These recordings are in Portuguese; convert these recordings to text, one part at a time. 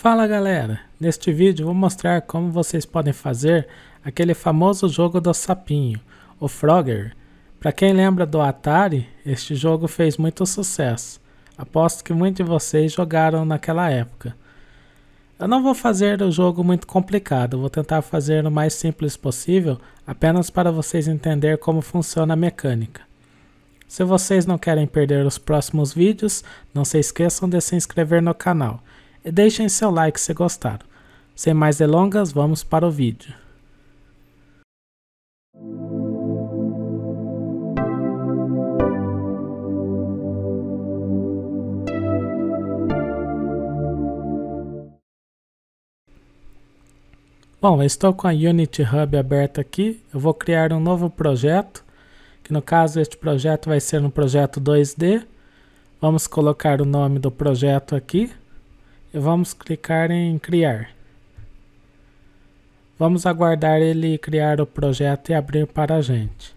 Fala galera, neste vídeo vou mostrar como vocês podem fazer aquele famoso jogo do sapinho, o Frogger. Para quem lembra do Atari, este jogo fez muito sucesso. Aposto que muitos de vocês jogaram naquela época. Eu não vou fazer o jogo muito complicado, vou tentar fazer o mais simples possível, apenas para vocês entenderem como funciona a mecânica. Se vocês não querem perder os próximos vídeos, não se esqueçam de se inscrever no canal deixem seu like se gostaram. Sem mais delongas, vamos para o vídeo. Bom, eu estou com a Unity Hub aberta aqui. Eu vou criar um novo projeto, que no caso este projeto vai ser um projeto 2D. Vamos colocar o nome do projeto aqui. Vamos clicar em criar. Vamos aguardar ele criar o projeto e abrir para a gente.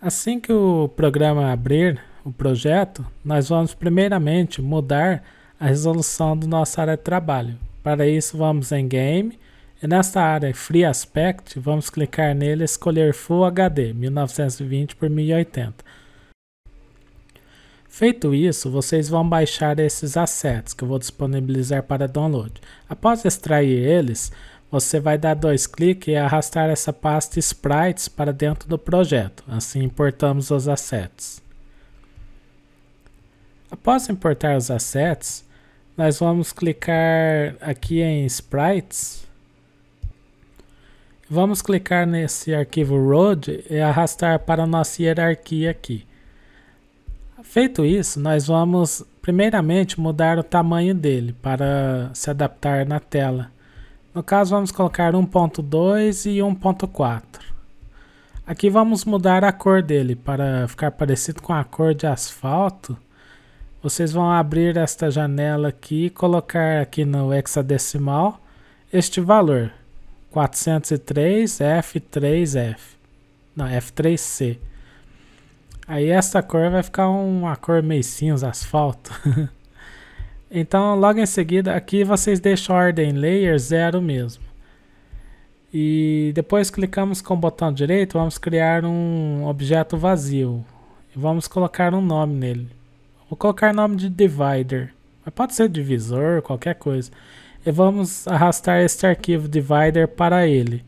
Assim que o programa abrir o projeto, nós vamos primeiramente mudar a resolução da nossa área de trabalho. Para isso, vamos em Game e nesta área Free Aspect, vamos clicar nele e escolher Full HD 1920 por 1080 Feito isso, vocês vão baixar esses assets que eu vou disponibilizar para download. Após extrair eles, você vai dar dois cliques e arrastar essa pasta sprites para dentro do projeto, assim importamos os assets. Após importar os assets, nós vamos clicar aqui em sprites, vamos clicar nesse arquivo road e arrastar para a nossa hierarquia aqui. Feito isso, nós vamos primeiramente mudar o tamanho dele para se adaptar na tela. No caso, vamos colocar 1.2 e 1.4. Aqui vamos mudar a cor dele para ficar parecido com a cor de asfalto. Vocês vão abrir esta janela aqui e colocar aqui no hexadecimal este valor, 403F3F, não, F3C. Aí essa cor vai ficar uma cor meio cinza, asfalto. então logo em seguida aqui vocês deixam a ordem layer 0 mesmo. E depois clicamos com o botão direito, vamos criar um objeto vazio. E vamos colocar um nome nele. Vou colocar nome de divider. Mas pode ser divisor, qualquer coisa. E vamos arrastar este arquivo divider para ele.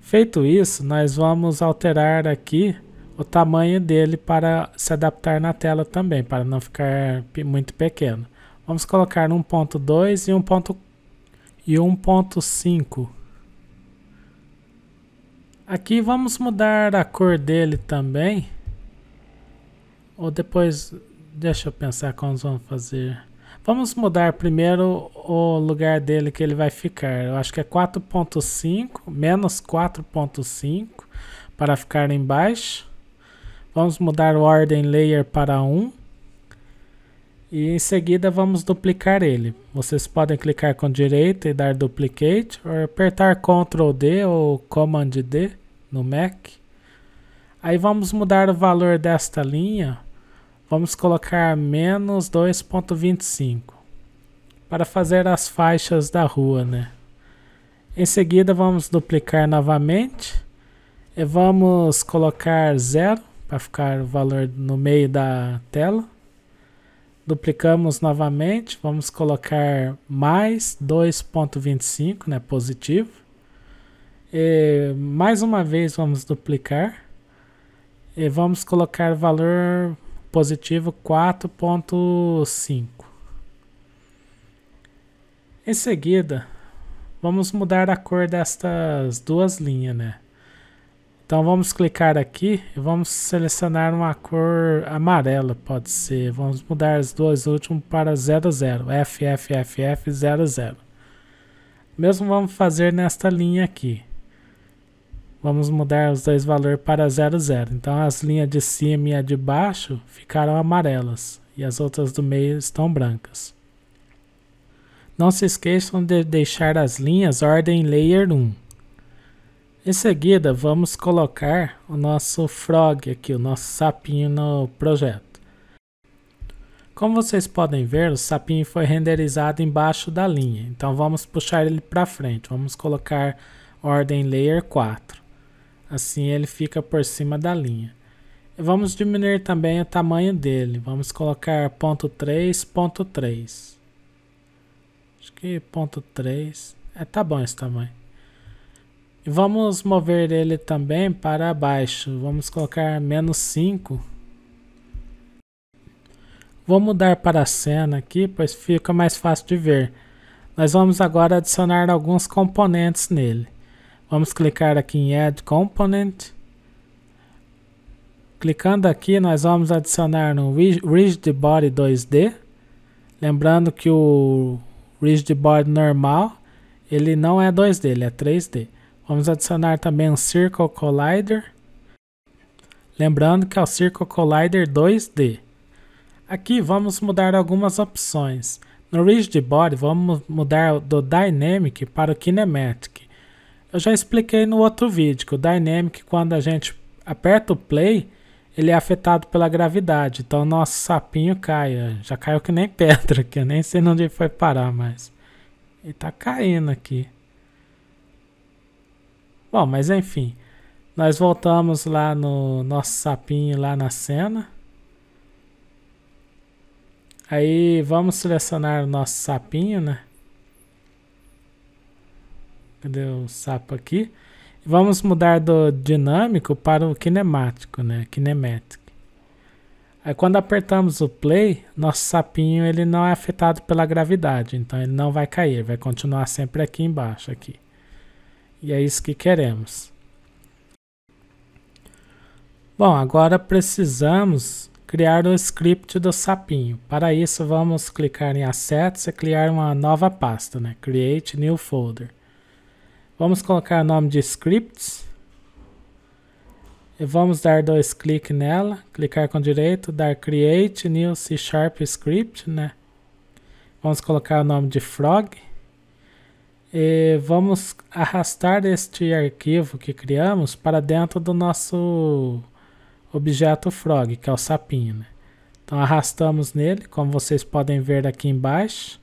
Feito isso, nós vamos alterar aqui o tamanho dele para se adaptar na tela também, para não ficar muito pequeno. Vamos colocar 1.2 e ponto e 1.5. Aqui vamos mudar a cor dele também. Ou depois, deixa eu pensar como vamos fazer. Vamos mudar primeiro o lugar dele que ele vai ficar. Eu acho que é 4.5, menos 4.5, para ficar embaixo. Vamos mudar o ordem layer para 1. E em seguida vamos duplicar ele. Vocês podem clicar com direito e dar duplicate, ou apertar Ctrl D ou Command D no Mac. Aí vamos mudar o valor desta linha. Vamos colocar menos 2.25 para fazer as faixas da rua, né? Em seguida vamos duplicar novamente e vamos colocar 0 para ficar o valor no meio da tela. Duplicamos novamente, vamos colocar mais 2.25, né, positivo. E mais uma vez vamos duplicar e vamos colocar valor positivo 4.5. Em seguida, vamos mudar a cor destas duas linhas, né? Então vamos clicar aqui e vamos selecionar uma cor amarela, pode ser. Vamos mudar as duas últimas para 00, FFFF00. Mesmo vamos fazer nesta linha aqui. Vamos mudar os dois valores para 00. Então as linhas de cima e a de baixo ficaram amarelas e as outras do meio estão brancas. Não se esqueçam de deixar as linhas ordem layer 1. Em seguida, vamos colocar o nosso frog aqui, o nosso sapinho no projeto. Como vocês podem ver, o sapinho foi renderizado embaixo da linha. Então vamos puxar ele para frente. Vamos colocar ordem layer 4. Assim ele fica por cima da linha. E vamos diminuir também o tamanho dele. Vamos colocar ponto .3, ponto .3. Acho que ponto .3. É, tá bom esse tamanho. E vamos mover ele também para baixo. Vamos colocar menos 5. Vou mudar para a cena aqui, pois fica mais fácil de ver. Nós vamos agora adicionar alguns componentes nele. Vamos clicar aqui em Add Component. Clicando aqui, nós vamos adicionar no Rigid Body 2D. Lembrando que o Rigid Body normal, ele não é 2D, ele é 3D. Vamos adicionar também um Circle Collider. Lembrando que é o Circle Collider 2D. Aqui vamos mudar algumas opções. No Rigid Body vamos mudar do Dynamic para o Kinematic. Eu já expliquei no outro vídeo que o Dynamic quando a gente aperta o Play ele é afetado pela gravidade, então nosso sapinho cai. Já caiu que nem pedra, que eu nem sei onde foi parar, mas ele tá caindo aqui. Bom, mas enfim. Nós voltamos lá no nosso sapinho, lá na cena. Aí vamos selecionar o nosso sapinho, né? Cadê o sapo aqui? Vamos mudar do dinâmico para o kinemático, né? Kinematic. Aí quando apertamos o play, nosso sapinho ele não é afetado pela gravidade, então ele não vai cair, vai continuar sempre aqui embaixo aqui. E é isso que queremos. Bom, agora precisamos criar o script do sapinho. Para isso, vamos clicar em Assets e criar uma nova pasta, né? Create New Folder. Vamos colocar o nome de Scripts. E vamos dar dois cliques nela, clicar com o direito, dar Create New C Sharp Script, né? Vamos colocar o nome de Frog. E eh, vamos arrastar este arquivo que criamos para dentro do nosso objeto frog, que é o sapinho. Né? Então arrastamos nele, como vocês podem ver aqui embaixo,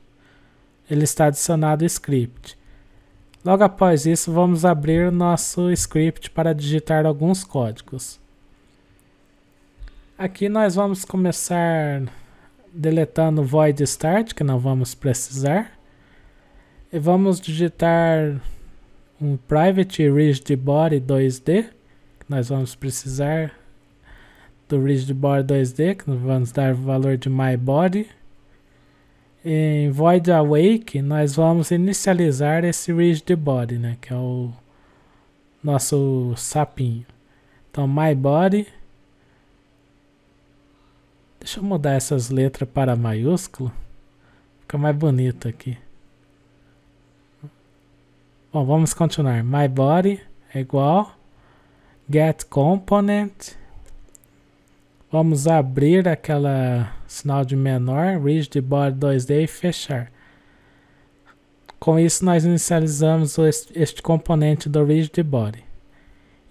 ele está adicionado o script. Logo após isso, vamos abrir nosso script para digitar alguns códigos. Aqui nós vamos começar deletando void start, que não vamos precisar e vamos digitar um private rigid body 2D. Nós vamos precisar do rigid body 2D, que nós vamos dar o valor de my body. Em void awake, nós vamos inicializar esse rigid body, né, que é o nosso sapinho. Então my body Deixa eu mudar essas letras para maiúsculo. Fica mais bonito aqui. Bom, vamos continuar. My body é igual get component. Vamos abrir aquela sinal de menor, rigid body 2D e fechar. Com isso nós inicializamos este componente do rigid body.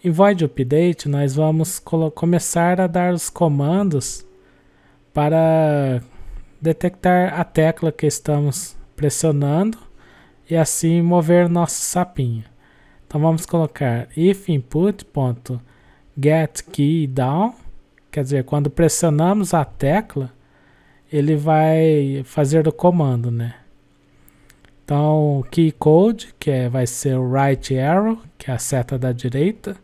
Em void update nós vamos começar a dar os comandos para detectar a tecla que estamos pressionando e assim mover nosso sapinho. Então vamos colocar if input.getKeyDown, quer dizer, quando pressionamos a tecla, ele vai fazer o comando, né? Então, key code, que é, vai ser o right arrow, que é a seta da direita.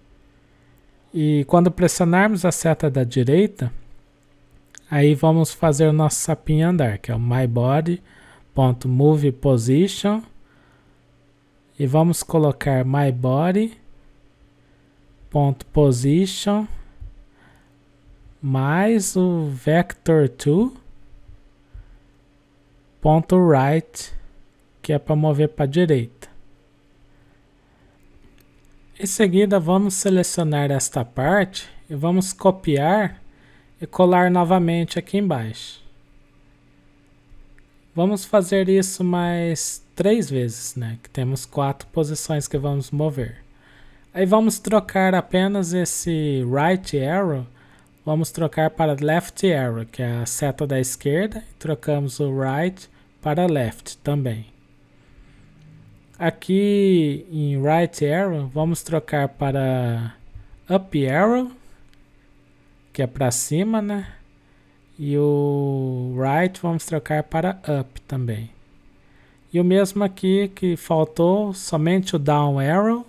E quando pressionarmos a seta da direita, aí vamos fazer o nosso sapinho andar, que é o myBody.movePosition.com e vamos colocar my body ponto position mais o vector to ponto right que é para mover para direita em seguida vamos selecionar esta parte e vamos copiar e colar novamente aqui embaixo vamos fazer isso mais três vezes, né? Que temos quatro posições que vamos mover. Aí vamos trocar apenas esse right arrow, vamos trocar para left arrow, que é a seta da esquerda, e trocamos o right para left também. Aqui em right arrow, vamos trocar para up arrow, que é para cima, né? E o right vamos trocar para up também. E o mesmo aqui que faltou, somente o down arrow.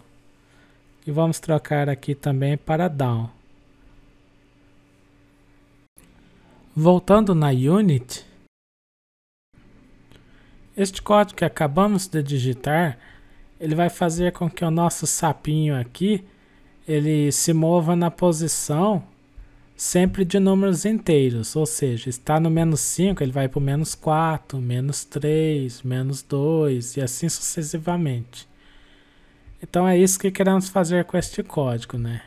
E vamos trocar aqui também para down. Voltando na unit, este código que acabamos de digitar, ele vai fazer com que o nosso sapinho aqui, ele se mova na posição sempre de números inteiros, ou seja, está no menos 5, ele vai para o menos 4, menos 3, menos 2 e assim sucessivamente. Então é isso que queremos fazer com este código, né?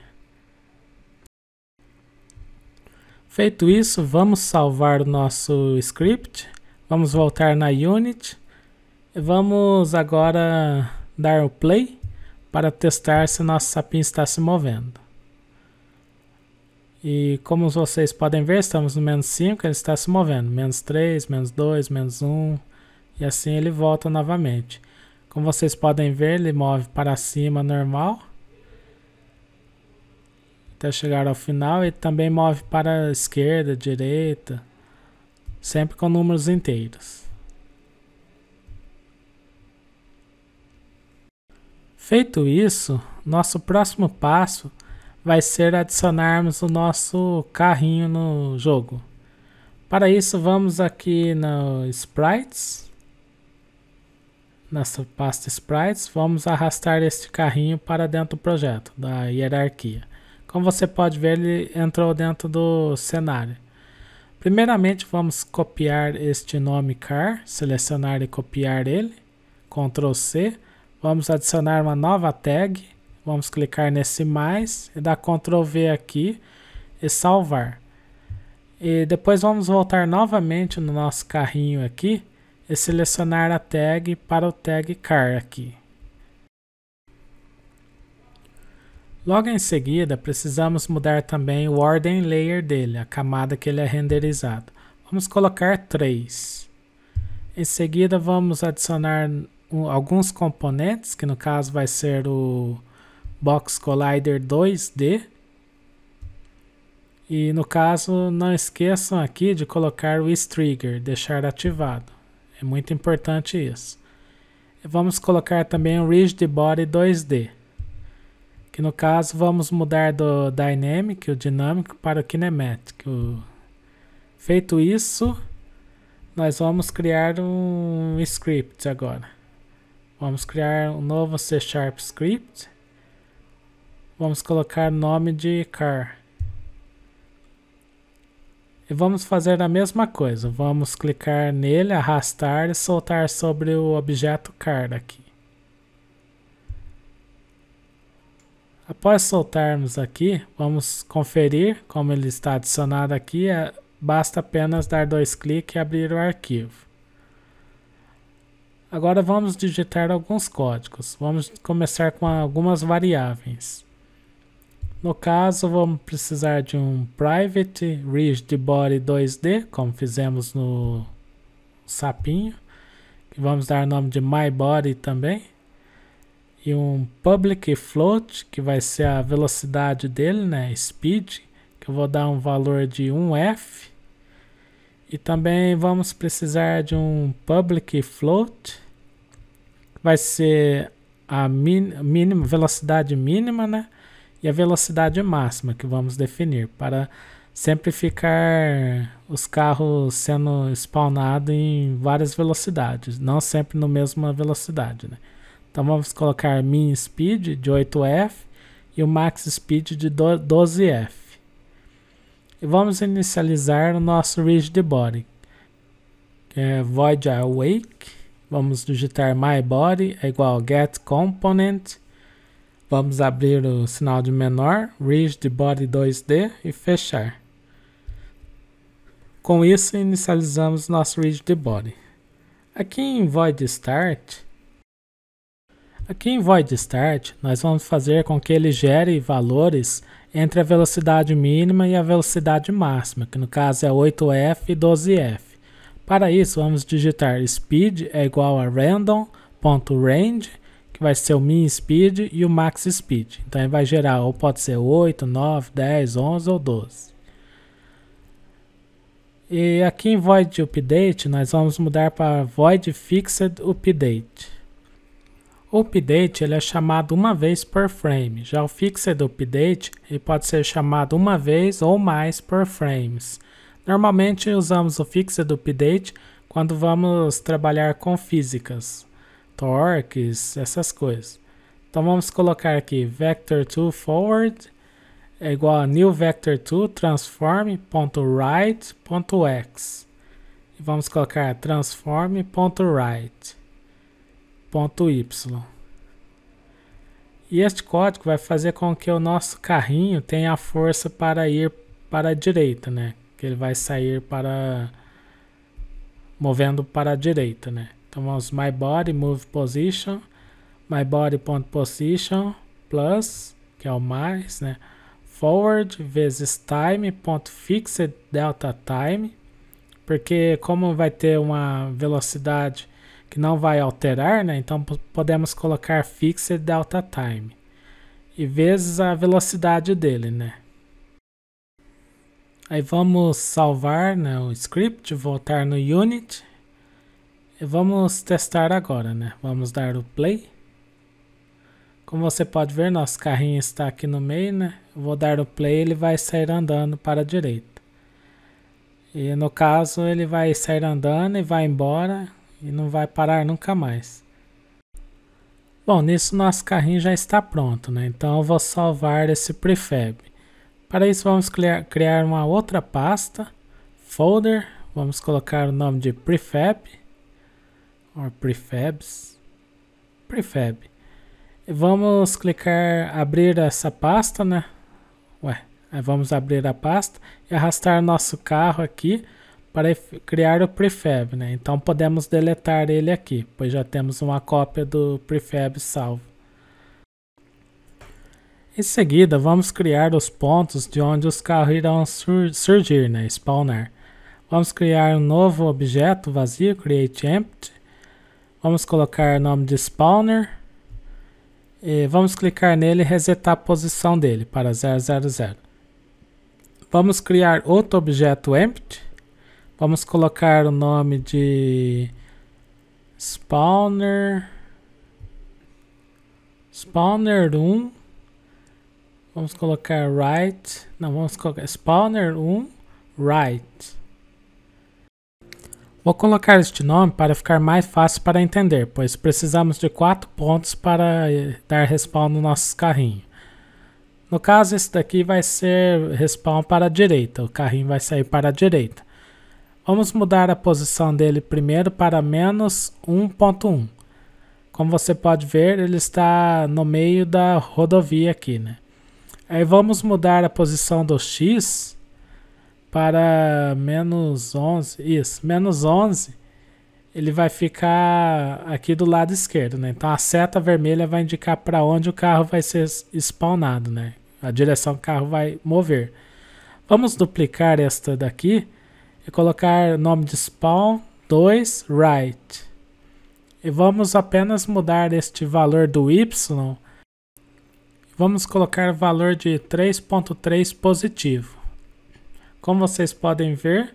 Feito isso, vamos salvar o nosso script, vamos voltar na Unity e vamos agora dar o play para testar se nosso sapinho está se movendo. E como vocês podem ver, estamos no menos 5, ele está se movendo. Menos 3, menos 2, menos 1. E assim ele volta novamente. Como vocês podem ver, ele move para cima normal. Até chegar ao final. E também move para a esquerda, direita. Sempre com números inteiros. Feito isso, nosso próximo passo vai ser adicionarmos o nosso carrinho no jogo. Para isso, vamos aqui no Sprites, nessa pasta Sprites, vamos arrastar este carrinho para dentro do projeto, da hierarquia. Como você pode ver, ele entrou dentro do cenário. Primeiramente, vamos copiar este nome car, selecionar e copiar ele, Ctrl C. Vamos adicionar uma nova tag, Vamos clicar nesse mais e dar Ctrl V aqui e salvar. E depois vamos voltar novamente no nosso carrinho aqui e selecionar a tag para o tag car aqui. Logo em seguida, precisamos mudar também o ordem layer dele, a camada que ele é renderizado. Vamos colocar 3. Em seguida, vamos adicionar alguns componentes, que no caso vai ser o Box Collider 2D. E no caso, não esqueçam aqui de colocar o Trigger, deixar ativado. É muito importante isso. Vamos colocar também o Rigid Body 2D. Que no caso vamos mudar do Dynamic, o dinâmico, para o Kinematic. O... Feito isso, nós vamos criar um script agora. Vamos criar um novo C Sharp Script. Vamos colocar nome de car. E vamos fazer a mesma coisa. Vamos clicar nele, arrastar e soltar sobre o objeto car aqui. Após soltarmos aqui, vamos conferir como ele está adicionado aqui. É, basta apenas dar dois cliques e abrir o arquivo. Agora vamos digitar alguns códigos. Vamos começar com algumas variáveis. No caso, vamos precisar de um Private Rigid Body 2D, como fizemos no sapinho. Vamos dar o nome de My Body também. E um Public Float, que vai ser a velocidade dele, né? Speed, que eu vou dar um valor de 1F. E também vamos precisar de um Public Float, que vai ser a min mínima, velocidade mínima, né? e a velocidade máxima que vamos definir para sempre ficar os carros sendo spawnados em várias velocidades, não sempre na mesma velocidade. Né? Então vamos colocar min speed de 8F e o max speed de 12F. E vamos inicializar o nosso rigid body. É void awake, vamos digitar my body é igual get component Vamos abrir o sinal de menor, Rigid Body 2D e fechar. Com isso, inicializamos nosso Rigid Body. Aqui em Void Start, aqui em Void Start, nós vamos fazer com que ele gere valores entre a velocidade mínima e a velocidade máxima, que no caso é 8F e 12F. Para isso, vamos digitar speed é igual a random.range vai ser o min speed e o max speed. Então ele vai gerar, ou pode ser 8, 9, 10, 11 ou 12. E aqui em void update, nós vamos mudar para void fixed update. O update ele é chamado uma vez por frame, já o fixed update ele pode ser chamado uma vez ou mais por frames. Normalmente usamos o fixed update quando vamos trabalhar com físicas torques, essas coisas. Então vamos colocar aqui vector2 forward é igual a new vector2 transform.right.x. Vamos colocar transform.right.y. E este código vai fazer com que o nosso carrinho tenha força para ir para a direita, né? Que ele vai sair para movendo para a direita, né? Então vamos my body move position, my body point position plus, que é o mais, né? Forward vezes time ponto fixed delta time, porque como vai ter uma velocidade que não vai alterar, né? Então podemos colocar fixed delta time e vezes a velocidade dele, né? Aí vamos salvar né, o script, voltar no unit Vamos testar agora, né? Vamos dar o play. Como você pode ver, nosso carrinho está aqui no meio, né? Eu vou dar o play, ele vai sair andando para a direita. E no caso, ele vai sair andando e vai embora e não vai parar nunca mais. Bom, nisso nosso carrinho já está pronto, né? Então eu vou salvar esse prefab. Para isso vamos criar uma outra pasta, folder, vamos colocar o nome de prefab or prefabs, prefab. Vamos clicar abrir essa pasta, né? Ué, vamos abrir a pasta e arrastar nosso carro aqui para criar o prefab, né? Então podemos deletar ele aqui, pois já temos uma cópia do prefab salvo. Em seguida, vamos criar os pontos de onde os carros irão sur surgir, né? spawnar. Vamos criar um novo objeto vazio, create empty, Vamos colocar o nome de spawner. E vamos clicar nele e resetar a posição dele para 000. Vamos criar outro objeto empty. Vamos colocar o nome de spawner spawner 1 vamos colocar right não vamos colocar spawner 1 right Vou colocar este nome para ficar mais fácil para entender, pois precisamos de quatro pontos para eh, dar respawn no nosso carrinho. No caso, esse daqui vai ser respawn para a direita, o carrinho vai sair para a direita. Vamos mudar a posição dele primeiro para menos 1.1. Como você pode ver, ele está no meio da rodovia aqui, né? Aí vamos mudar a posição do X para menos 11, isso, menos 11, ele vai ficar aqui do lado esquerdo, né? Então a seta vermelha vai indicar para onde o carro vai ser spawnado, né? A direção que o carro vai mover. Vamos duplicar esta daqui e colocar nome de spawn 2 right. E vamos apenas mudar este valor do y. Vamos colocar valor de 3.3 positivo. Como vocês podem ver,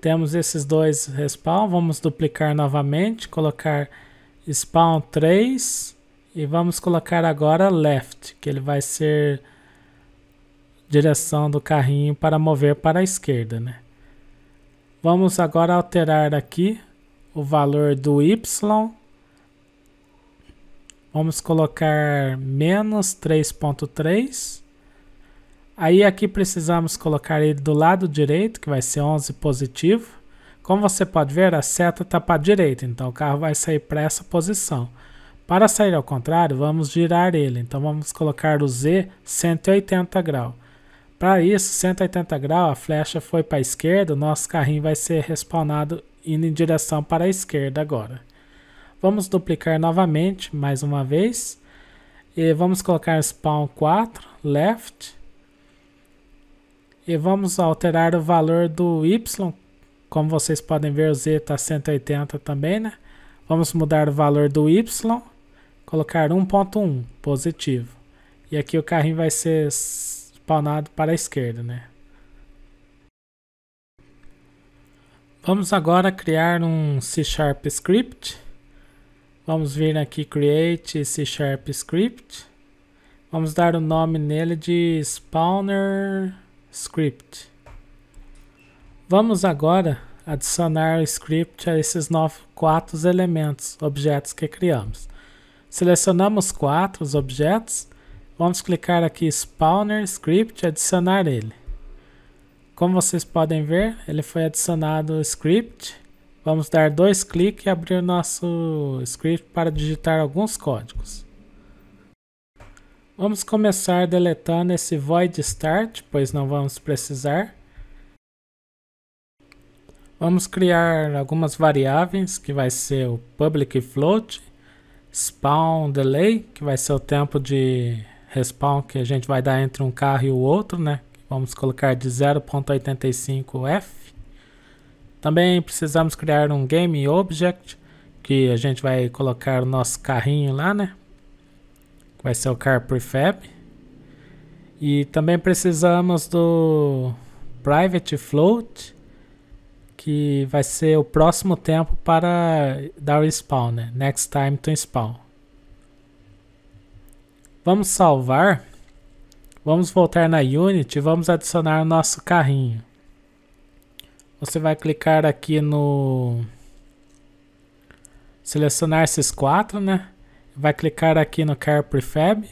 temos esses dois respawn. Vamos duplicar novamente, colocar spawn 3 e vamos colocar agora left, que ele vai ser direção do carrinho para mover para a esquerda, né? Vamos agora alterar aqui o valor do y. Vamos colocar menos 3.3 Aí aqui precisamos colocar ele do lado direito, que vai ser 11 positivo. Como você pode ver, a seta está para a direita, então o carro vai sair para essa posição. Para sair ao contrário, vamos girar ele, então vamos colocar o Z 180 graus. Para isso, 180 graus, a flecha foi para a esquerda, o nosso carrinho vai ser respawnado indo em direção para a esquerda agora. Vamos duplicar novamente, mais uma vez. E vamos colocar spawn 4, left. E vamos alterar o valor do Y. Como vocês podem ver, o Z está 180 também, né? Vamos mudar o valor do Y. Colocar 1.1, positivo. E aqui o carrinho vai ser spawnado para a esquerda, né? Vamos agora criar um C Sharp Script. Vamos vir aqui Create C Sharp Script. Vamos dar o um nome nele de Spawner script. Vamos agora adicionar o script a esses novos quatro elementos, objetos que criamos. Selecionamos quatro os objetos, vamos clicar aqui Spawner Script, adicionar ele. Como vocês podem ver, ele foi adicionado o script. Vamos dar dois cliques e abrir o nosso script para digitar alguns códigos. Vamos começar deletando esse void start, pois não vamos precisar. Vamos criar algumas variáveis, que vai ser o public float, spawn delay, que vai ser o tempo de respawn que a gente vai dar entre um carro e o outro, né? Vamos colocar de 0.85f. Também precisamos criar um game object, que a gente vai colocar o nosso carrinho lá, né? vai ser o car prefab. E também precisamos do private float, que vai ser o próximo tempo para dar o spawn, né? Next time to spawn. Vamos salvar. Vamos voltar na Unity e vamos adicionar o nosso carrinho. Você vai clicar aqui no... Selecionar esses quatro, né? vai clicar aqui no Car Prefab.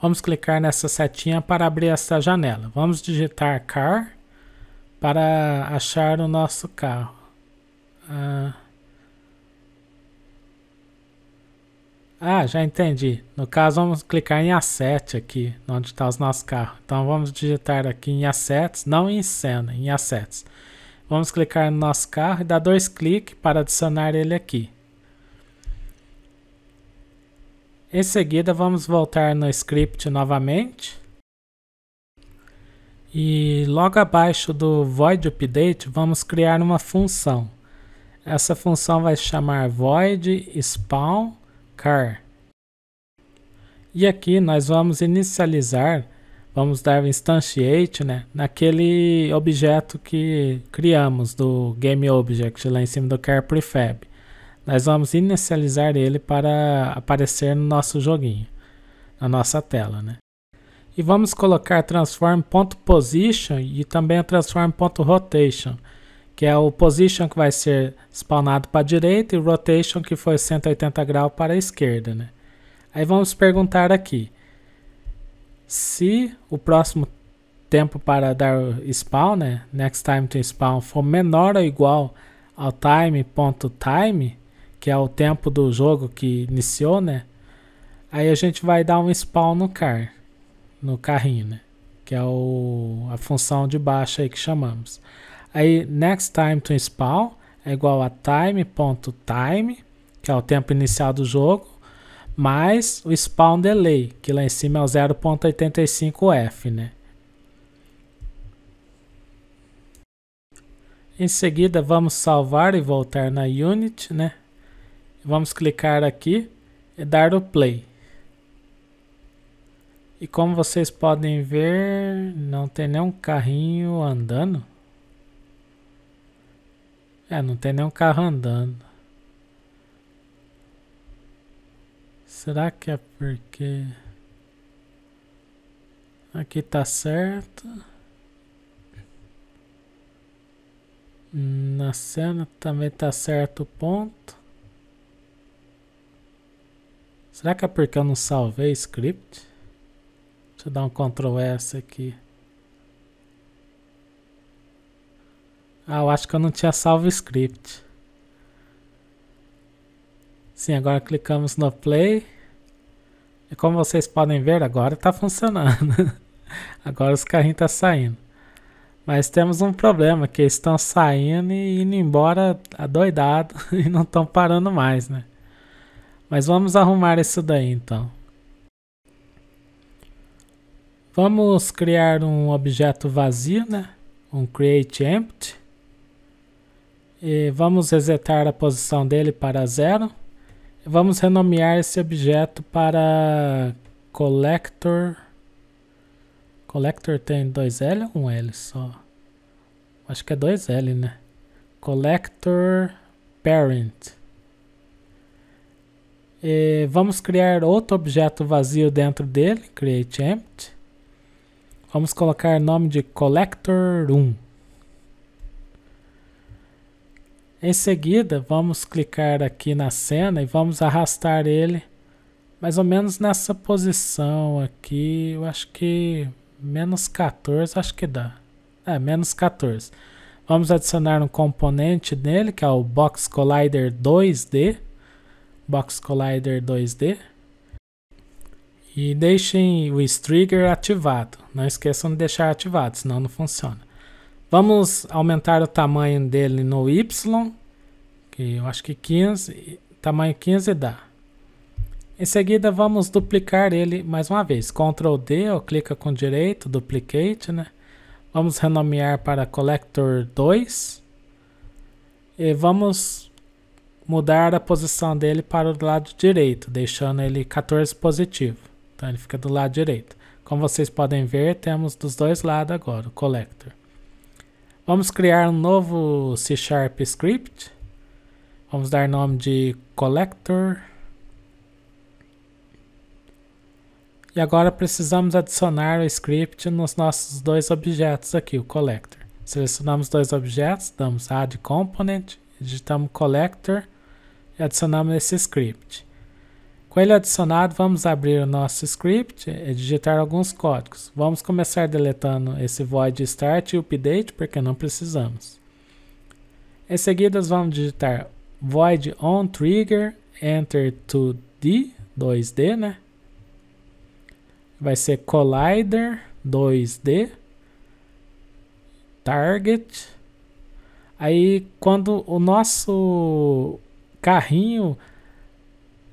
Vamos clicar nessa setinha para abrir essa janela. Vamos digitar Car para achar o nosso carro. Ah, ah já entendi. No caso, vamos clicar em Asset aqui, onde está os nossos carros. Então, vamos digitar aqui em Assets, não em Cena, em Assets. Vamos clicar no nosso carro e dar dois cliques para adicionar ele aqui. Em seguida, vamos voltar no script novamente. E logo abaixo do void update, vamos criar uma função. Essa função vai chamar void spawn car. E aqui nós vamos inicializar, vamos dar instantiate né, naquele objeto que criamos do game object lá em cima do car prefab. Nós vamos inicializar ele para aparecer no nosso joguinho, na nossa tela, né? E vamos colocar transform.position e também transform.rotation, que é o position que vai ser spawnado para a direita e o rotation que foi 180 graus para a esquerda, né? Aí vamos perguntar aqui, se o próximo tempo para dar spawn, né? Next time to spawn for menor ou igual ao time.time, .time, que é o tempo do jogo que iniciou, né? Aí a gente vai dar um spawn no car, no carrinho, né? Que é o, a função de baixa aí que chamamos. Aí next time to spawn é igual a time.time, que é o tempo inicial do jogo, mais o spawn delay, que lá em cima é o 0.85f, né? Em seguida, vamos salvar e voltar na Unity, né? Vamos clicar aqui e dar o play. E como vocês podem ver, não tem nenhum carrinho andando. É, não tem nenhum carro andando. Será que é porque... Aqui tá certo. Na cena também tá certo o ponto. Será que é porque eu não salvei script? Deixa eu dar um Ctrl S aqui. Ah, eu acho que eu não tinha salvo script. Sim, agora clicamos no play. E como vocês podem ver, agora está funcionando. agora os carrinhos estão tá saindo. Mas temos um problema, que eles estão saindo e indo embora adoidado e não estão parando mais, né? Mas vamos arrumar isso daí então. Vamos criar um objeto vazio, né? Um create empty. E vamos resetar a posição dele para zero. Vamos renomear esse objeto para collector. Collector tem dois L ou um L só? Acho que é dois L, né? Collector parent. E é, vamos criar outro objeto vazio dentro dele, create empty. Vamos colocar nome de collector1. Em seguida, vamos clicar aqui na cena e vamos arrastar ele mais ou menos nessa posição aqui. Eu acho que menos 14, acho que dá. É, menos 14. Vamos adicionar um componente nele, que é o Box Collider 2D. Box Collider 2D e deixem o Strigger ativado. Não esqueçam de deixar ativado, senão não funciona. Vamos aumentar o tamanho dele no Y, que eu acho que 15, tamanho 15 dá. Em seguida vamos duplicar ele mais uma vez. Ctrl D, ou clica com direito, duplicate, né? Vamos renomear para Collector 2. E vamos mudar a posição dele para o lado direito, deixando ele 14 positivo. Então ele fica do lado direito. Como vocês podem ver, temos dos dois lados agora o collector. Vamos criar um novo C Sharp script. Vamos dar nome de collector. E agora precisamos adicionar o script nos nossos dois objetos aqui, o collector. Selecionamos dois objetos, damos add component, digitamos collector e adicionamos esse script. Com ele adicionado, vamos abrir o nosso script e digitar alguns códigos. Vamos começar deletando esse void start e update, porque não precisamos. Em seguida, vamos digitar void on trigger enter to d, 2d, né? Vai ser collider 2d target. Aí, quando o nosso carrinho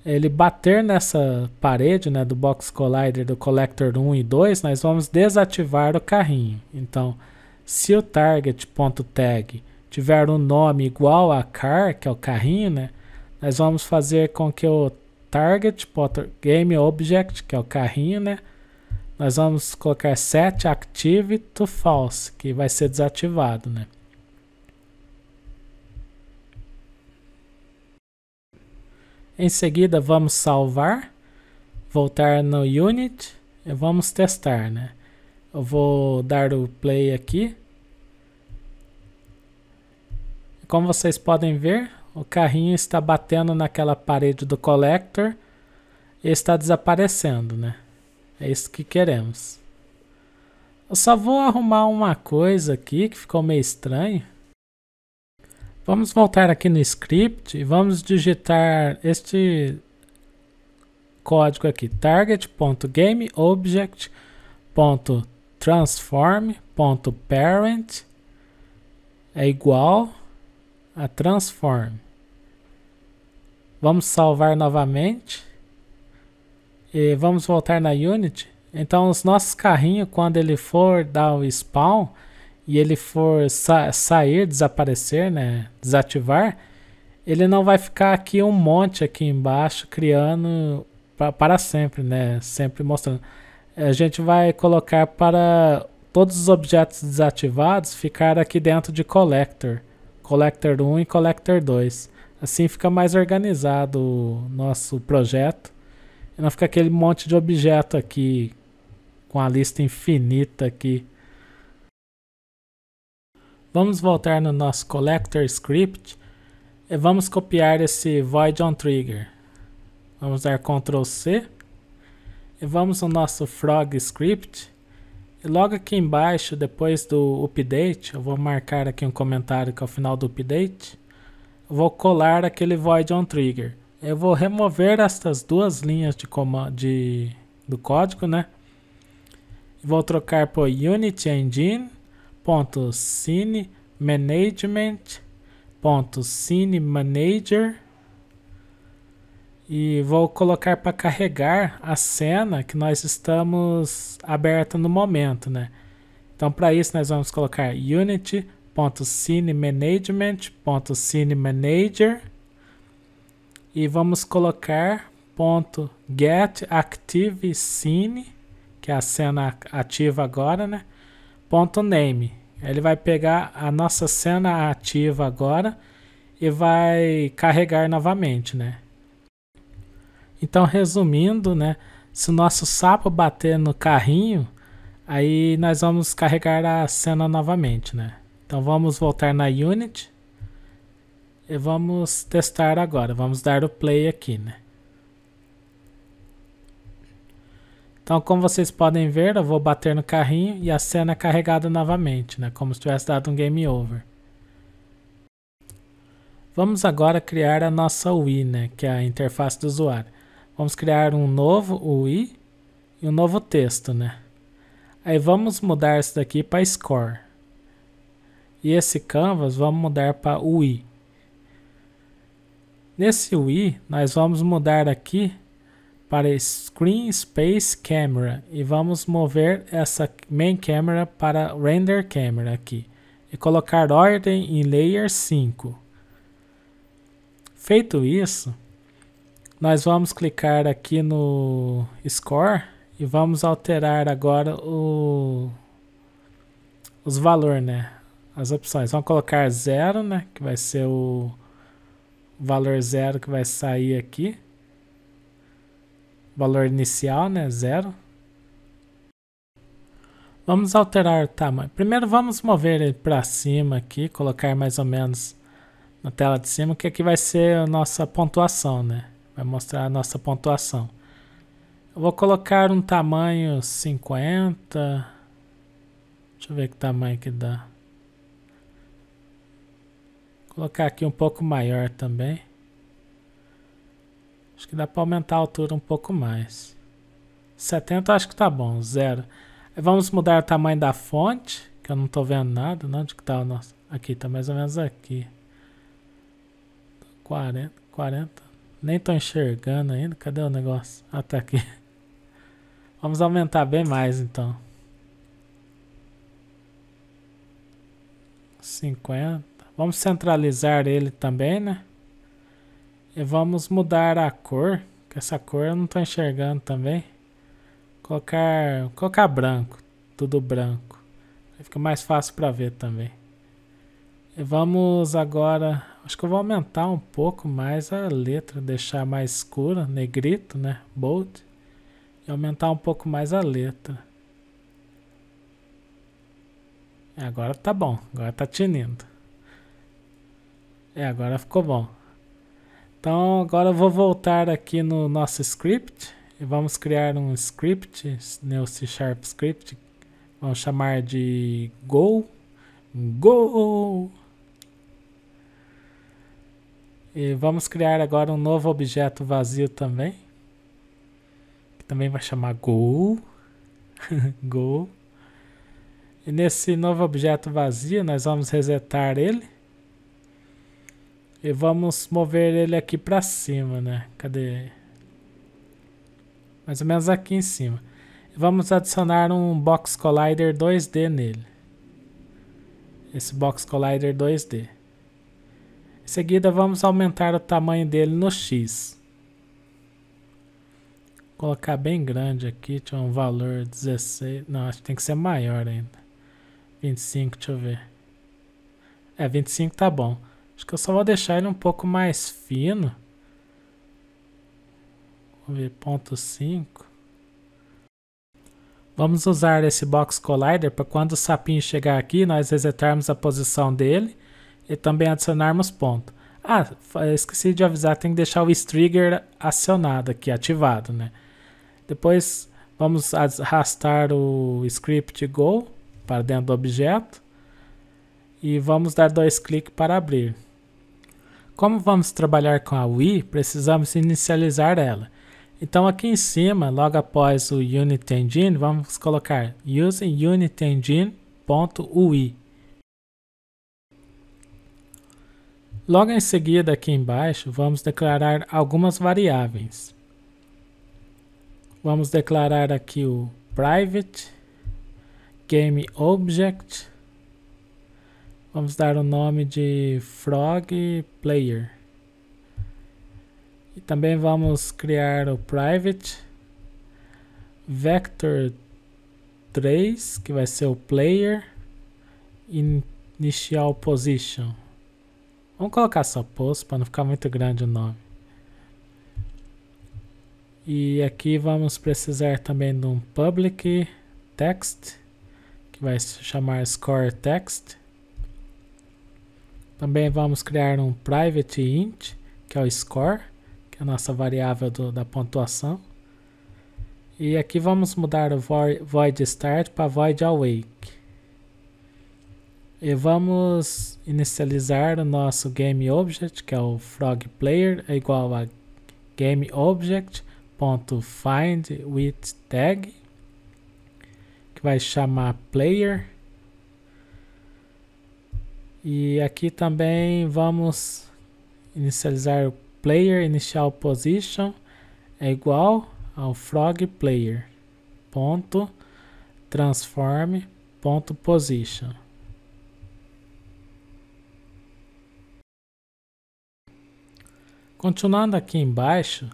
ele bater nessa parede né, do Box Collider do Collector 1 e 2, nós vamos desativar o carrinho. Então, se o target.tag tiver um nome igual a car, que é o carrinho, né, nós vamos fazer com que o target game object, que é o carrinho, né, nós vamos colocar set active to false, que vai ser desativado, né. Em seguida, vamos salvar, voltar no Unity e vamos testar, né? Eu vou dar o play aqui. Como vocês podem ver, o carrinho está batendo naquela parede do collector e está desaparecendo, né? É isso que queremos. Eu só vou arrumar uma coisa aqui que ficou meio estranho. Vamos voltar aqui no script e vamos digitar este código aqui, target.gameObject.transform.parent é igual a transform. Vamos salvar novamente e vamos voltar na Unity. Então os nossos carrinhos, quando ele for dar o spawn, e ele for sa sair, desaparecer, né, desativar, ele não vai ficar aqui um monte aqui embaixo criando para sempre, né, sempre mostrando. A gente vai colocar para todos os objetos desativados ficar aqui dentro de collector, collector 1 e collector 2. Assim fica mais organizado o nosso projeto. E não fica aquele monte de objeto aqui com a lista infinita aqui. Vamos voltar no nosso collector script e vamos copiar esse void on trigger. Vamos dar Ctrl C e vamos no nosso frog script e logo aqui embaixo, depois do update, eu vou marcar aqui um comentário que é o final do update. Eu vou colar aquele void on trigger. Eu vou remover estas duas linhas de comando de, do código, né? Vou trocar por Unity Engine ponto cine management ponto cine manager e vou colocar para carregar a cena que nós estamos aberta no momento, né? Então para isso nós vamos colocar unity.cinemanagement.cinemanager e vamos colocar ponto get active scene, que é a cena ativa agora, né? ponto name. Ele vai pegar a nossa cena ativa agora e vai carregar novamente, né? Então, resumindo, né, se o nosso sapo bater no carrinho, aí nós vamos carregar a cena novamente, né? Então vamos voltar na Unity e vamos testar agora. Vamos dar o play aqui, né? Então, como vocês podem ver, eu vou bater no carrinho e a cena é carregada novamente, né? como se tivesse dado um game over. Vamos agora criar a nossa UI, né? que é a interface do usuário. Vamos criar um novo UI e um novo texto. Né? Aí vamos mudar isso daqui para Score. E esse Canvas vamos mudar para UI. Nesse UI, nós vamos mudar aqui para Screen Space Camera e vamos mover essa Main Camera para Render Camera aqui e colocar ordem em Layer 5. Feito isso, nós vamos clicar aqui no Score e vamos alterar agora o, os valores, né? As opções. Vamos colocar 0, né? Que vai ser o valor 0 que vai sair aqui valor inicial, né, zero. Vamos alterar o tamanho. Primeiro vamos mover ele para cima aqui, colocar mais ou menos na tela de cima, que aqui vai ser a nossa pontuação, né? Vai mostrar a nossa pontuação. Eu vou colocar um tamanho 50. Deixa eu ver que tamanho que dá. Vou colocar aqui um pouco maior também. Acho que dá para aumentar a altura um pouco mais. 70 acho que tá bom, zero. Vamos mudar o tamanho da fonte, que eu não tô vendo nada, não, né? onde que tá o nosso... Aqui, tá mais ou menos aqui. 40, 40. Nem tô enxergando ainda, cadê o negócio? Ah, tá aqui. Vamos aumentar bem mais, então. 50. Vamos centralizar ele também, né? E vamos mudar a cor, que essa cor eu não estou enxergando também. Colocar, colocar branco, tudo branco. Fica mais fácil para ver também. E vamos agora, acho que eu vou aumentar um pouco mais a letra, deixar mais escura, negrito, né, bold. E aumentar um pouco mais a letra. Agora tá bom, agora tá tinindo. É, agora ficou bom. Então agora eu vou voltar aqui no nosso script e vamos criar um script, meu né, C Sharp script, vamos chamar de Go, Go! E vamos criar agora um novo objeto vazio também, que também vai chamar Go, Go. E nesse novo objeto vazio nós vamos resetar ele e vamos mover ele aqui para cima, né? Cadê? Mais ou menos aqui em cima. Vamos adicionar um Box Collider 2D nele. Esse Box Collider 2D. Em seguida, vamos aumentar o tamanho dele no X. colocar bem grande aqui, tinha um valor 16, não, acho que tem que ser maior ainda. 25, deixa eu ver. É, 25 tá bom. Acho que eu só vou deixar ele um pouco mais fino. Vamos ver, ponto 5. Vamos usar esse Box Collider para quando o sapinho chegar aqui, nós resetarmos a posição dele e também adicionarmos ponto. Ah, esqueci de avisar, tem que deixar o Strigger acionado aqui, ativado, né? Depois vamos arrastar o script Go para dentro do objeto e vamos dar dois cliques para abrir. Como vamos trabalhar com a UI, precisamos inicializar ela. Então aqui em cima, logo após o Unit Engine, vamos colocar using Unit Logo em seguida, aqui embaixo, vamos declarar algumas variáveis. Vamos declarar aqui o private, game object, Vamos dar o nome de Frog Player. E também vamos criar o private vector 3, que vai ser o player initial position. Vamos colocar só post para não ficar muito grande o nome. E aqui vamos precisar também de um public text, que vai se chamar score text. Também vamos criar um private int, que é o score, que é a nossa variável do, da pontuação. E aqui vamos mudar o void start para void awake. E vamos inicializar o nosso game object, que é o frog player, é igual a game object.find que vai chamar player e aqui também vamos inicializar o player initial position é igual ao frog player ponto transform ponto position. Continuando aqui embaixo,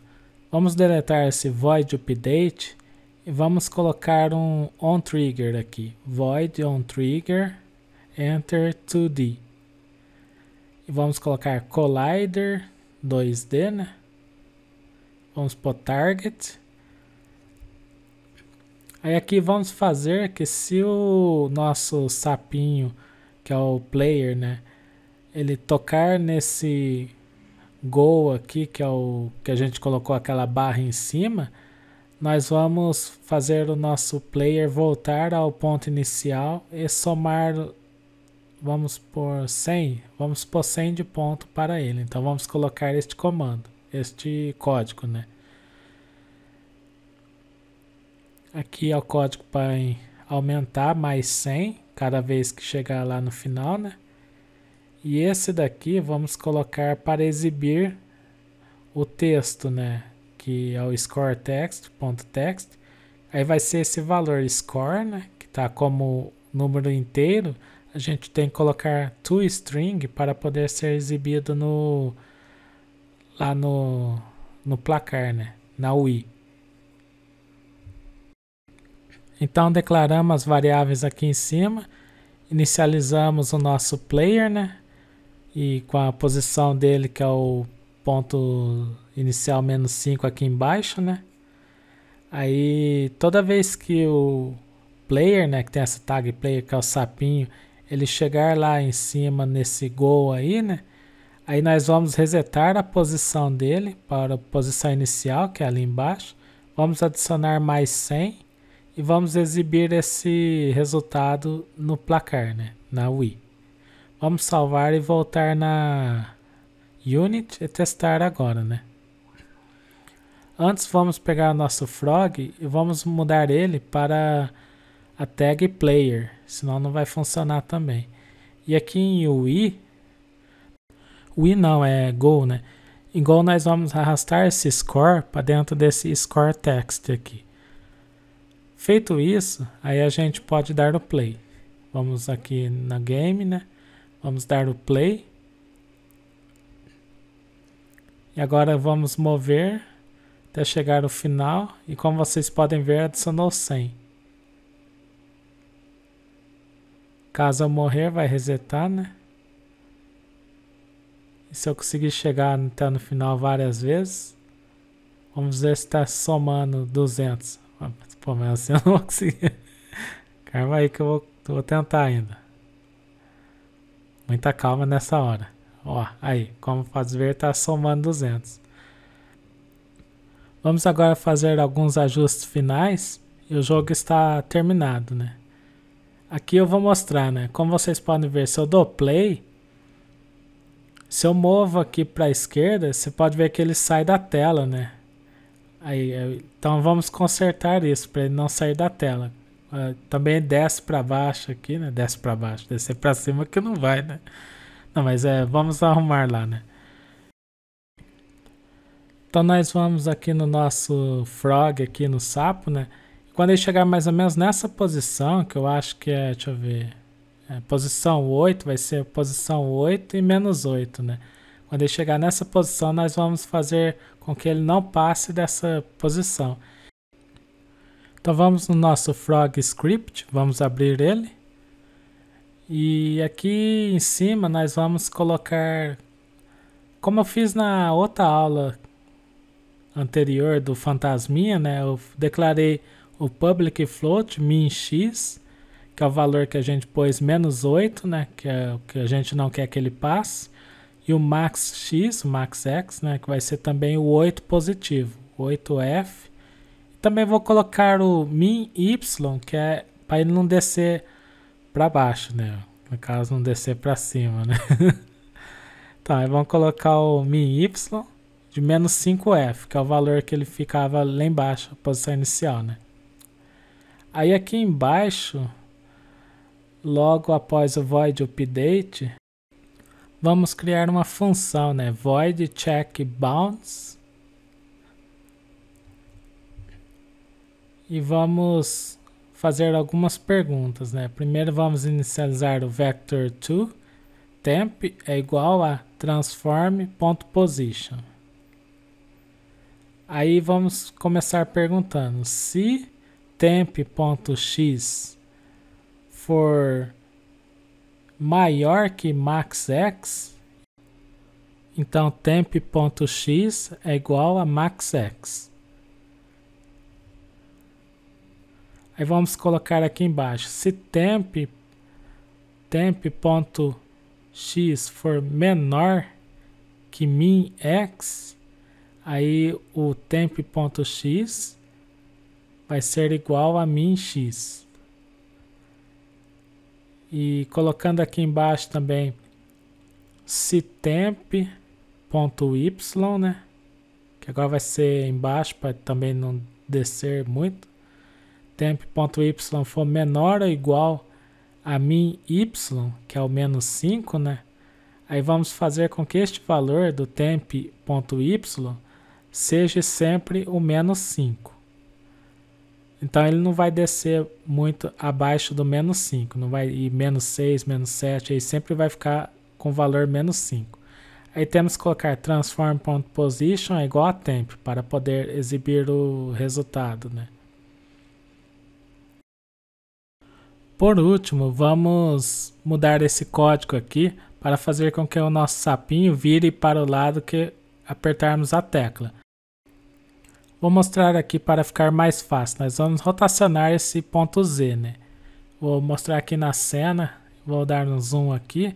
vamos deletar esse void update e vamos colocar um on trigger aqui, void on trigger enter 2d. Vamos colocar Collider 2D, né? Vamos pôr Target. Aí aqui vamos fazer que se o nosso sapinho, que é o player, né? Ele tocar nesse goal aqui, que é o que a gente colocou aquela barra em cima, nós vamos fazer o nosso player voltar ao ponto inicial e somar vamos por 100, vamos por 100 de ponto para ele. Então vamos colocar este comando, este código, né? Aqui é o código para aumentar mais 100 cada vez que chegar lá no final, né? E esse daqui vamos colocar para exibir o texto, né? Que é o score text, ponto text. Aí vai ser esse valor score, né? Que tá como número inteiro a gente tem que colocar toString para poder ser exibido no lá no, no placar, né? na UI. Então declaramos as variáveis aqui em cima, inicializamos o nosso player, né? E com a posição dele que é o ponto inicial menos 5 aqui embaixo, né? Aí toda vez que o player, né, que tem essa tag player que é o sapinho, ele chegar lá em cima nesse gol aí, né? Aí nós vamos resetar a posição dele para a posição inicial, que é ali embaixo. Vamos adicionar mais 100 e vamos exibir esse resultado no placar, né? Na Wii. Vamos salvar e voltar na Unit e testar agora, né? Antes vamos pegar o nosso frog e vamos mudar ele para a tag player senão não vai funcionar também. E aqui em UI, UI não, é Go, né? Em Go nós vamos arrastar esse score para dentro desse score text aqui. Feito isso, aí a gente pode dar o play. Vamos aqui na game, né? Vamos dar o play. E agora vamos mover até chegar ao final. E como vocês podem ver, adicionou 100. Caso eu morrer, vai resetar, né? E se eu conseguir chegar até no final várias vezes, vamos ver se está somando 200. Pô, mas assim eu não vou conseguir. Calma aí que eu vou, vou tentar ainda. Muita calma nessa hora. Ó, aí, como pode ver, está somando 200. Vamos agora fazer alguns ajustes finais e o jogo está terminado, né? Aqui eu vou mostrar, né? Como vocês podem ver, se eu dou play, se eu movo aqui para a esquerda, você pode ver que ele sai da tela, né? Aí, é, então vamos consertar isso para ele não sair da tela. Uh, também desce para baixo aqui, né? Desce para baixo, descer para cima que não vai, né? Não, mas é, vamos arrumar lá, né? Então nós vamos aqui no nosso frog, aqui no sapo, né? Quando ele chegar mais ou menos nessa posição, que eu acho que é, deixa eu ver, é, posição 8, vai ser posição 8 e menos 8, né? Quando ele chegar nessa posição, nós vamos fazer com que ele não passe dessa posição. Então vamos no nosso frog script, vamos abrir ele. E aqui em cima nós vamos colocar, como eu fiz na outra aula anterior do Fantasminha, né? Eu declarei o public float min x, que é o valor que a gente pôs menos 8, né, que é o que a gente não quer que ele passe, e o max x, o max x, né, que vai ser também o 8 positivo, 8f. Também vou colocar o min y, que é para ele não descer para baixo, né? No caso, não descer para cima, né? tá, aí vamos colocar o min y de menos 5f, que é o valor que ele ficava lá embaixo, a posição inicial, né? Aí aqui embaixo, logo após o void update, vamos criar uma função, né? void check bounds. E vamos fazer algumas perguntas, né? Primeiro vamos inicializar o vector to temp é igual a transform.position. Aí vamos começar perguntando se temp.x for maior que maxx, então temp.x é igual a maxx. Aí vamos colocar aqui embaixo, se temp temp.x for menor que minx, aí o temp.x vai ser igual a min x. E colocando aqui embaixo também se temp.y, né? Que agora vai ser embaixo para também não descer muito. temp.y for menor ou igual a min y, que é o menos 5, né? Aí vamos fazer com que este valor do temp.y seja sempre o menos 5. Então ele não vai descer muito abaixo do menos 5, não vai ir menos 6, menos 7, aí sempre vai ficar com valor menos 5. Aí temos que colocar transform.position é igual a temp para poder exibir o resultado, né? Por último, vamos mudar esse código aqui para fazer com que o nosso sapinho vire para o lado que apertarmos a tecla. Vou mostrar aqui para ficar mais fácil. Nós vamos rotacionar esse ponto Z, né? Vou mostrar aqui na cena. Vou dar um zoom aqui.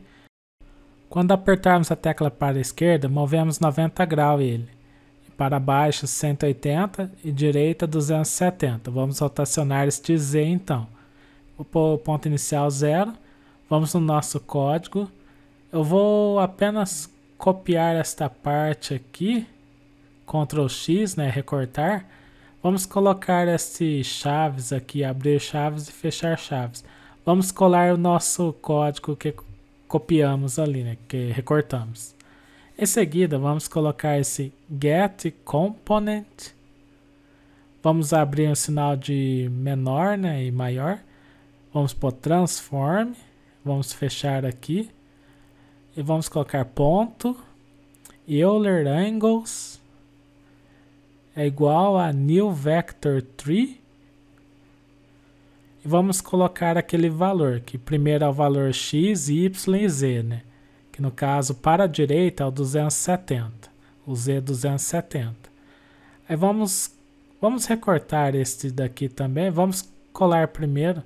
Quando apertarmos a tecla para a esquerda, movemos 90 graus ele. Para baixo 180 e direita 270. Vamos rotacionar este Z então. Vou pôr o ponto inicial 0. Vamos no nosso código. Eu vou apenas copiar esta parte aqui Ctrl X, né, recortar. Vamos colocar esse chaves aqui, abrir chaves e fechar chaves. Vamos colar o nosso código que copiamos ali, né, que recortamos. Em seguida, vamos colocar esse get component. Vamos abrir um sinal de menor né, e maior. Vamos por transform. Vamos fechar aqui. E vamos colocar ponto. Euler angles é igual a new vector tree. E vamos colocar aquele valor, que primeiro é o valor x, y e z, né? Que no caso, para a direita, é o 270, o z270. É Aí vamos, vamos recortar este daqui também, vamos colar primeiro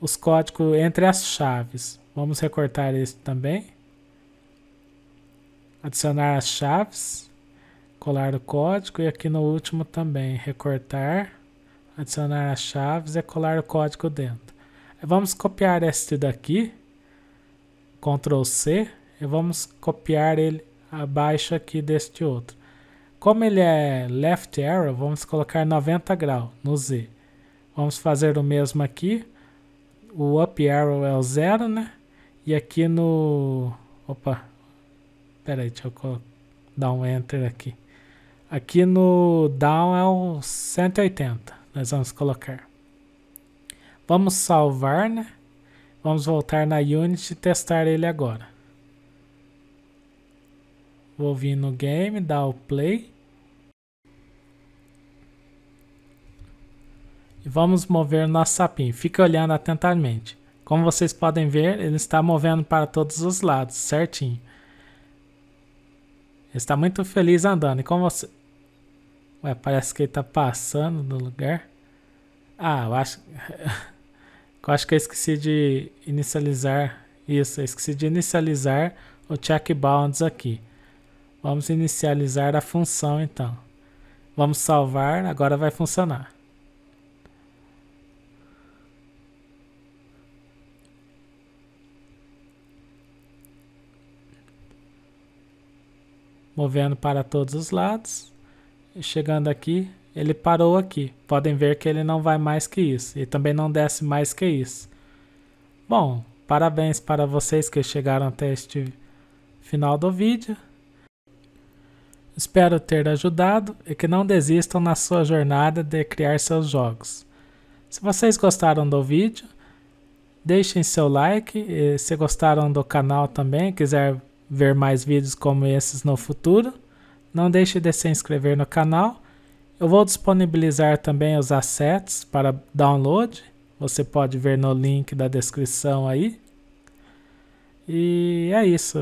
os códigos entre as chaves. Vamos recortar este também. Adicionar as chaves colar o código e aqui no último também recortar, adicionar as chaves e colar o código dentro. Vamos copiar este daqui, Ctrl C, e vamos copiar ele abaixo aqui deste outro. Como ele é left arrow, vamos colocar 90 graus no Z. Vamos fazer o mesmo aqui. O up arrow é o zero, né? E aqui no... Opa! Pera aí, deixa eu dar um enter aqui. Aqui no down é um 180. Nós vamos colocar. Vamos salvar, né? Vamos voltar na Unity e testar ele agora. Vou vir no game, dar o play. E vamos mover nosso sapinho. Fique olhando atentamente. Como vocês podem ver, ele está movendo para todos os lados, certinho. Ele está muito feliz andando. E como você, Ué, parece que ele tá passando no lugar. Ah, eu acho. eu acho que eu esqueci de inicializar. Isso, eu esqueci de inicializar o check bounds aqui. Vamos inicializar a função então. Vamos salvar, agora vai funcionar. Movendo para todos os lados chegando aqui, ele parou aqui. Podem ver que ele não vai mais que isso e também não desce mais que isso. Bom, parabéns para vocês que chegaram até este final do vídeo. Espero ter ajudado e que não desistam na sua jornada de criar seus jogos. Se vocês gostaram do vídeo, deixem seu like e se gostaram do canal também, quiser ver mais vídeos como esses no futuro, não deixe de se inscrever no canal. Eu vou disponibilizar também os assets para download. Você pode ver no link da descrição aí. E é isso.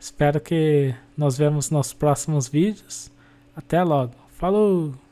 espero que nos vemos nos próximos vídeos. Até logo. Falou!